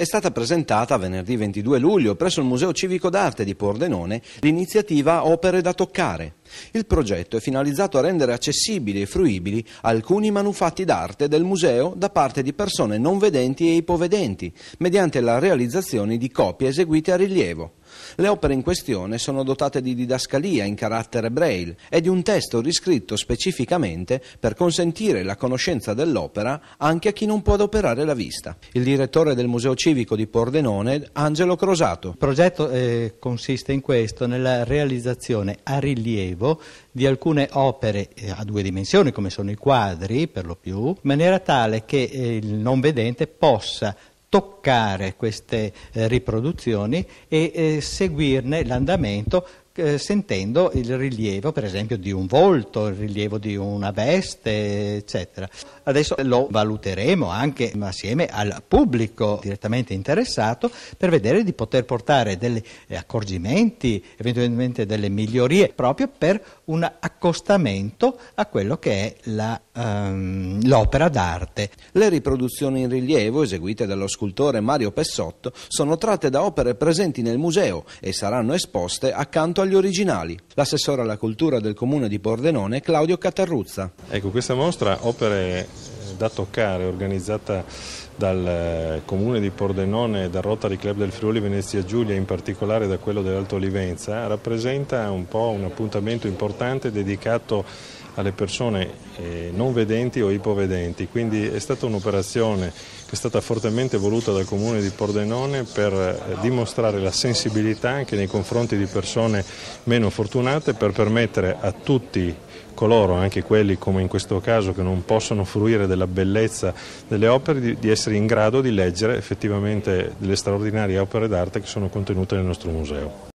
è stata presentata venerdì 22 luglio presso il Museo Civico d'Arte di Pordenone l'iniziativa Opere da toccare. Il progetto è finalizzato a rendere accessibili e fruibili alcuni manufatti d'arte del museo da parte di persone non vedenti e ipovedenti, mediante la realizzazione di copie eseguite a rilievo. Le opere in questione sono dotate di didascalia in carattere braille e di un testo riscritto specificamente per consentire la conoscenza dell'opera anche a chi non può adoperare la vista. Il direttore del Museo Civico di Pordenone, Angelo Crosato. Il progetto eh, consiste in questo, nella realizzazione a rilievo di alcune opere eh, a due dimensioni, come sono i quadri per lo più, in maniera tale che eh, il non vedente possa toccare queste eh, riproduzioni e eh, seguirne l'andamento eh, sentendo il rilievo per esempio di un volto, il rilievo di una veste, eccetera. Adesso lo valuteremo anche assieme al pubblico direttamente interessato per vedere di poter portare degli accorgimenti, eventualmente delle migliorie, proprio per un accostamento a quello che è la, um, l'opera d'arte. Le riproduzioni in rilievo eseguite dallo scultore Mario Pessotto sono tratte da opere presenti nel museo e saranno esposte accanto rispetto agli originali. L'assessore alla cultura del comune di Pordenone, Claudio Catarruzza. Ecco, questa mostra opere eh, da toccare, organizzata dal eh, comune di Pordenone e dal Rotary Club del Friuli Venezia Giulia, in particolare da quello dell'Alto Livenza, rappresenta un po' un appuntamento importante dedicato alle persone eh, non vedenti o ipovedenti, quindi è stata un'operazione che è stata fortemente voluta dal comune di Pordenone per eh, dimostrare la sensibilità anche nei confronti di persone meno fortunate per permettere a tutti coloro, anche quelli come in questo caso che non possono fruire della bellezza delle opere, di essere in grado di leggere effettivamente delle straordinarie opere d'arte che sono contenute nel nostro museo.